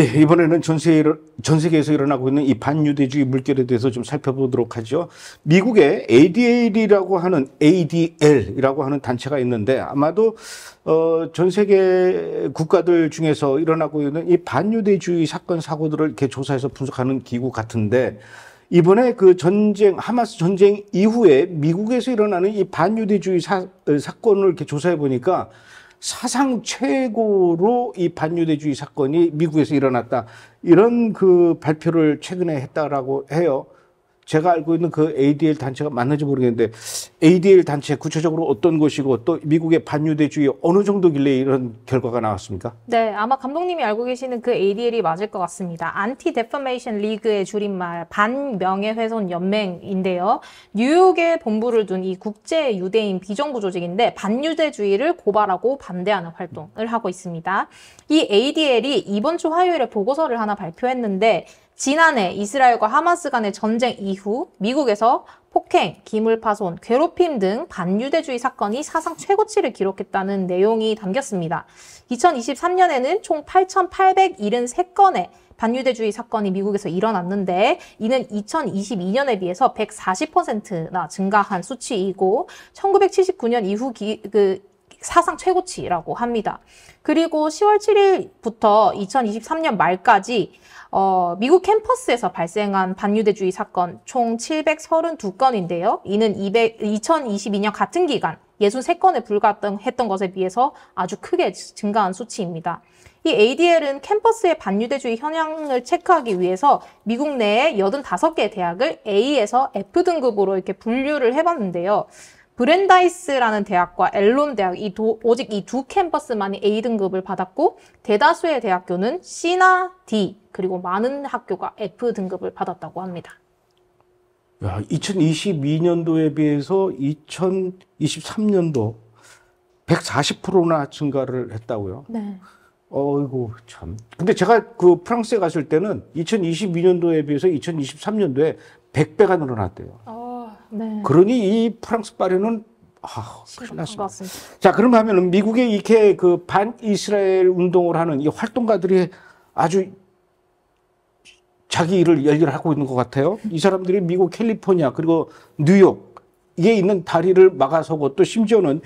예, 이번에는 전, 세계, 전 세계에서 일어나고 있는 이 반유대주의 물결에 대해서 좀 살펴보도록 하죠. 미국에 ADL이라고 하는 ADL이라고 하는 단체가 있는데 아마도 어, 전 세계 국가들 중에서 일어나고 있는 이 반유대주의 사건 사고들을 이렇게 조사해서 분석하는 기구 같은데 이번에 그 전쟁 하마스 전쟁 이후에 미국에서 일어나는 이 반유대주의 사, 어, 사건을 이렇게 조사해 보니까 사상 최고로 이 반유대주의 사건이 미국에서 일어났다. 이런 그 발표를 최근에 했다라고 해요. 제가 알고 있는 그 ADL 단체가 맞는지 모르겠는데 ADL 단체 구체적으로 어떤 것이고 또 미국의 반유대주의 어느 정도길래 이런 결과가 나왔습니까? 네, 아마 감독님이 알고 계시는 그 ADL이 맞을 것 같습니다. 안티 데퍼메이션 리그의 줄임말 반명예훼손 연맹인데요. 뉴욕에 본부를 둔 이 국제 유대인 비정부 조직인데 반유대주의를 고발하고 반대하는 활동을 하고 있습니다. 이 ADL이 이번 주 화요일에 보고서를 하나 발표했는데 지난해 이스라엘과 하마스 간의 전쟁 이후 미국에서 폭행, 기물 파손, 괴롭힘 등 반유대주의 사건이 사상 최고치를 기록했다는 내용이 담겼습니다. 2023년에는 총 8,873건의 반유대주의 사건이 미국에서 일어났는데 이는 2022년에 비해서 140%나 증가한 수치이고 1979년 이후 기, 그 사상 최고치라고 합니다. 그리고 10월 7일부터 2023년 말까지 어, 미국 캠퍼스에서 발생한 반유대주의 사건 총 732건인데요. 이는 200, 2022년 같은 기간 63건에 불과했던 것에 비해서 아주 크게 증가한 수치입니다. 이 ADL은 캠퍼스의 반유대주의 현황을 체크하기 위해서 미국 내에 85개 대학을 A에서 F등급으로 이렇게 분류를 해봤는데요. 브랜다이스라는 대학과 앨론 대학 이 도, 오직 이 두 캠퍼스만이 A등급을 받았고 대다수의 대학교는 C나 D 그리고 많은 학교가 F등급을 받았다고 합니다. 야, 2022년도에 비해서 2023년도 140%나 증가를 했다고요. 네. 어이구 참. 근데 제가 그 프랑스에 갔을 때는 2022년도에 비해서 2023년도에 100배가 늘어났대요. 어. 네. 그러니 이 프랑스 파리는 아, 큰일 났습니다. 자, 그런 하면 미국의 이렇게 그반 이스라엘 운동을 하는 이 활동가들이 아주 자기 일을 열렬히 하고 있는 것 같아요. 이 사람들이 미국 캘리포니아 그리고 뉴욕 이게 있는 다리를 막아서고 또 심지어는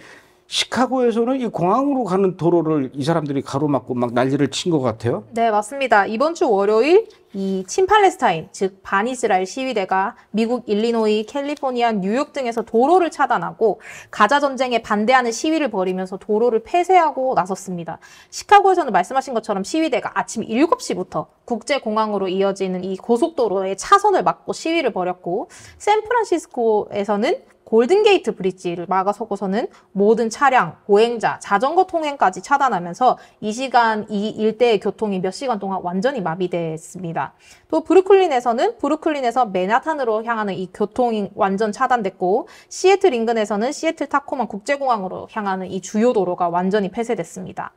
시카고에서는 이 공항으로 가는 도로를 이 사람들이 가로막고 막 난리를 친 것 같아요. 네, 맞습니다. 이번 주 월요일 이 친팔레스타인, 즉 반이스라엘 시위대가 미국 일리노이, 캘리포니아, 뉴욕 등에서 도로를 차단하고 가자 전쟁에 반대하는 시위를 벌이면서 도로를 폐쇄하고 나섰습니다. 시카고에서는 말씀하신 것처럼 시위대가 아침 7시부터 국제공항으로 이어지는 이 고속도로의 차선을 막고 시위를 벌였고 샌프란시스코에서는 골든게이트 브릿지를 막아서고서는 모든 차량, 보행자, 자전거 통행까지 차단하면서 이 시간 이 일대의 교통이 몇 시간 동안 완전히 마비됐습니다. 또 브루클린에서는 브루클린에서 맨하탄으로 향하는 이 교통이 완전 차단됐고 시애틀 인근에서는 시애틀 타코만 국제공항으로 향하는 이 주요 도로가 완전히 폐쇄됐습니다.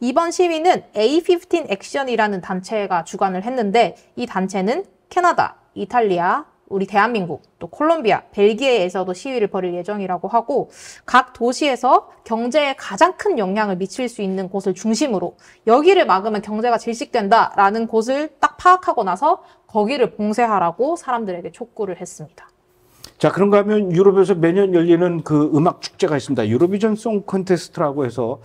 이번 시위는 A15 액션이라는 단체가 주관을 했는데 이 단체는 캐나다, 이탈리아, 우리 대한민국, 또 콜롬비아, 벨기에에서도 시위를 벌일 예정이라고 하고 각 도시에서 경제에 가장 큰 영향을 미칠 수 있는 곳을 중심으로 여기를 막으면 경제가 질식된다라는 곳을 딱 파악하고 나서 거기를 봉쇄하라고 사람들에게 촉구를 했습니다. 자, 그런가 하면 유럽에서 매년 열리는 그 음악 축제가 있습니다. 유로비전 송 콘테스트라고 해서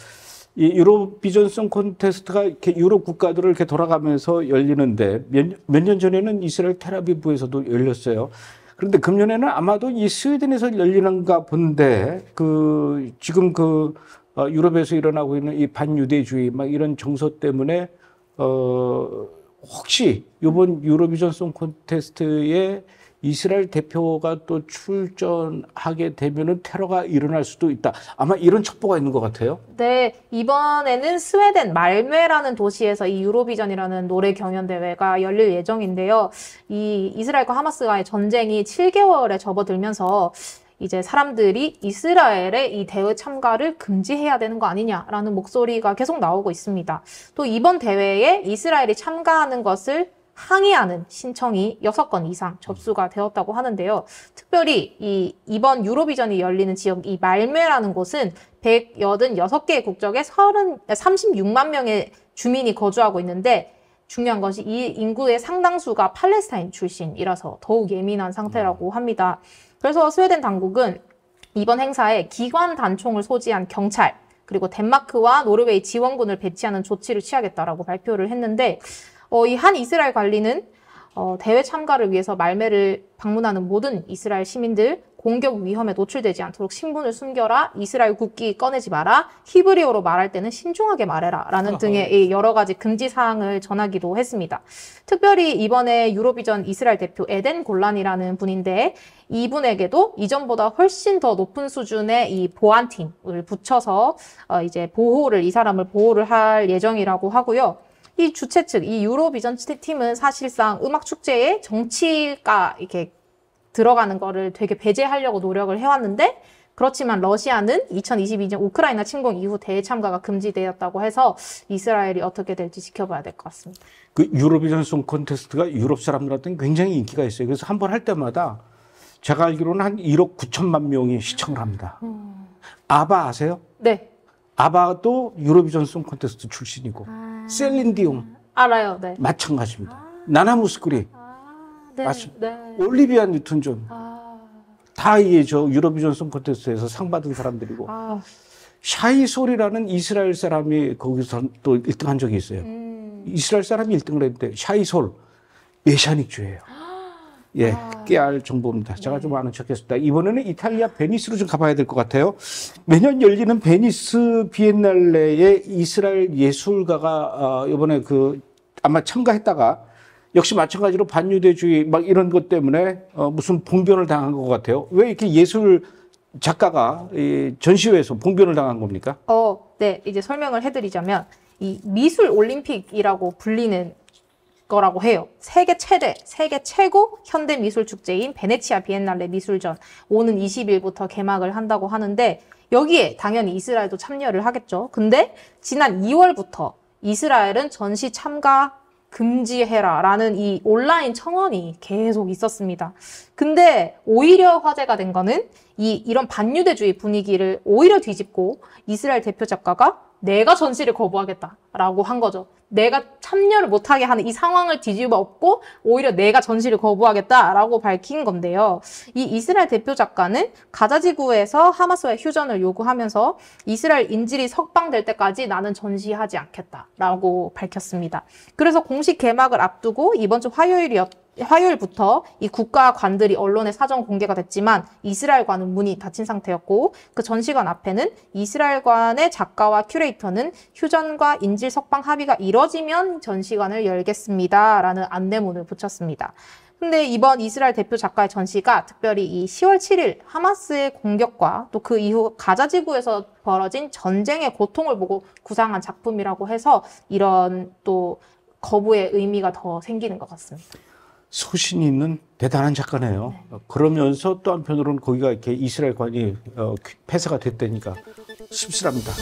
이 유럽 비전성 콘테스트가 이렇게 유럽 국가들을 이렇게 돌아가면서 열리는데 몇 년 전에는 이스라엘 테라비브에서도 열렸어요. 그런데 금년에는 아마도 이 스웨덴에서 열리는가 본데 그 지금 그 어, 유럽에서 일어나고 있는 이 반유대주의 막 이런 정서 때문에 어 혹시 이번 유로비전송 콘테스트에 이스라엘 대표가 또 출전하게 되면 테러가 일어날 수도 있다. 아마 이런 첩보가 있는 것 같아요. 네, 이번에는 스웨덴 말메라는 도시에서 이 유로비전이라는 노래 경연 대회가 열릴 예정인데요. 이 이스라엘과 하마스와의 전쟁이 7개월에 접어들면서 이제 사람들이 이스라엘의 이 대회 참가를 금지해야 되는 거 아니냐라는 목소리가 계속 나오고 있습니다. 또 이번 대회에 이스라엘이 참가하는 것을 항의하는 신청이 6건 이상 음. 접수가 되었다고 하는데요. 특별히 이 이번 유로비전이 열리는 지역 이 말메라는 곳은 1 8 6개 국적의 3 36만 명의 주민이 거주하고 있는데 중요한 것이 이 인구의 상당수가 팔레스타인 출신이라서 더욱 예민한 상태라고 음. 합니다. 그래서 스웨덴 당국은 이번 행사에 기관 단총을 소지한 경찰 그리고 덴마크와 노르웨이 지원군을 배치하는 조치를 취하겠다라고 발표를 했는데 어, 이 한 이스라엘 관리는 어, 대회 참가를 위해서 말매를 방문하는 모든 이스라엘 시민들 공격 위험에 노출되지 않도록 신분을 숨겨라, 이스라엘 국기 꺼내지 마라, 히브리어로 말할 때는 신중하게 말해라 라는 등의 여러 가지 금지 사항을 전하기도 했습니다. 특별히 이번에 유로비전 이스라엘 대표 에덴 골란이라는 분인데 이분에게도 이전보다 훨씬 더 높은 수준의 이 보안팀을 붙여서 어, 이제 보호를 이 사람을 보호를 할 예정이라고 하고요. 이 주최 측, 이 유로비전 팀은 사실상 음악 축제에 정치가 이렇게 들어가는 거를 되게 배제하려고 노력을 해왔는데 그렇지만 러시아는 2022년 우크라이나 침공 이후 대회 참가가 금지되었다고 해서 이스라엘이 어떻게 될지 지켜봐야 될 것 같습니다. 그 유로비전 송 콘테스트가 유럽 사람들한테 굉장히 인기가 있어요. 그래서 한번 할 때마다 제가 알기로는 한 1억 9천만 명이 시청을 합니다. 음. 아바 아세요? 네. 아바도 유로비전 송 콘테스트 출신이고. 아. 셀린디움 알아요. 네. 마찬가지입니다. 나나무스크리 아, 네. 네. 올리비아 뉴튼 존. 아. 다 이게 저유럽비전송 콘테스트에서 상 받은 사람들이고. 아. 샤이 솔이라는 이스라엘 사람이 거기서 또 1등 한 적이 있어요. 음. 이스라엘 사람이 1등을 했는데 샤이 솔 메샤닉 주예요. 예, 깨알 아. 정보입니다. 제가 좀 아는 척했습니다. 이번에는 이탈리아 베니스로 좀 가봐야 될 것 같아요. 매년 열리는 베니스 비엔날레에 이스라엘 예술가가 아, 이번에 그 아마 참가했다가 역시 마찬가지로 반유대주의 막 이런 것 때문에 어 무슨 봉변을 당한 것 같아요. 왜 이렇게 예술 작가가 이 전시회에서 봉변을 당한 겁니까? 어, 네. 이제 설명을 해드리자면 이 미술 올림픽이라고 불리는 거라고 해요. 세계 최대, 세계 최고 현대 미술 축제인 베네치아 비엔날레 미술전 오는 20일부터 개막을 한다고 하는데 여기에 당연히 이스라엘도 참여를 하겠죠. 근데 지난 2월부터 이스라엘은 전시 참가 금지해라라는 이 온라인 청원이 계속 있었습니다. 근데 오히려 화제가 된 거는 이 이런 반유대주의 분위기를 오히려 뒤집고 이스라엘 대표 작가가 내가 전시를 거부하겠다라고 한 거죠. 내가 참여를 못하게 하는 이 상황을 뒤집어 엎고 오히려 내가 전시를 거부하겠다라고 밝힌 건데요. 이 이스라엘 대표 작가는 가자지구에서 하마스와의 휴전을 요구하면서 이스라엘 인질이 석방될 때까지 나는 전시하지 않겠다라고 밝혔습니다. 그래서 공식 개막을 앞두고 이번 주 화요일이었 화요일부터 이 국가관들이 언론에 사전 공개가 됐지만 이스라엘과는 문이 닫힌 상태였고 그 전시관 앞에는 이스라엘관의 작가와 큐레이터는 휴전과 인질 석방 합의가 이뤄지면 전시관을 열겠습니다. 라는 안내문을 붙였습니다. 근데 이번 이스라엘 대표 작가의 전시가 특별히 이 10월 7일 하마스의 공격과 또 그 이후 가자 지구에서 벌어진 전쟁의 고통을 보고 구상한 작품이라고 해서 이런 또 거부의 의미가 더 생기는 것 같습니다. 소신이 있는 대단한 작가네요. 네. 그러면서 또 한편으로는 거기가 이렇게 이스라엘 관이 어, 그, 폐쇄가 됐다니까 씁쓸합니다.